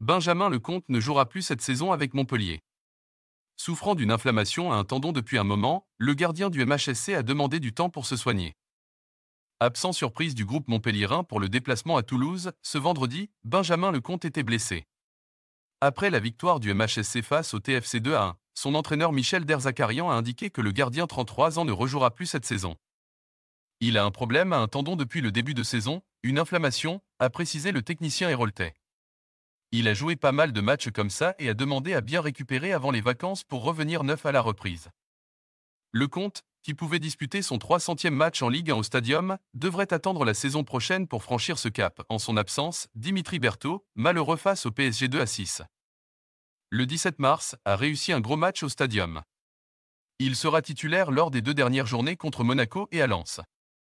Benjamin Lecomte ne jouera plus cette saison avec Montpellier. Souffrant d'une inflammation à un tendon depuis un moment, le gardien du MHSC a demandé du temps pour se soigner. Absent surprise du groupe montpellierin pour le déplacement à Toulouse, ce vendredi, Benjamin Lecomte était blessé. Après la victoire du MHSC face au TFC 2 1, son entraîneur Michel Derzakarian a indiqué que le gardien 33 ans ne rejouera plus cette saison. Il a un problème à un tendon depuis le début de saison, une inflammation, a précisé le technicien héroltais. Il a joué pas mal de matchs comme ça et a demandé à bien récupérer avant les vacances pour revenir neuf à la reprise. Le Comte, qui pouvait disputer son 300e match en Ligue 1 au Stadium, devrait attendre la saison prochaine pour franchir ce cap. En son absence, Dimitri Berthaud, malheureux face au PSG 2 à 6. Le 17 mars, a réussi un gros match au Stadium. Il sera titulaire lors des deux dernières journées contre Monaco et à Lens.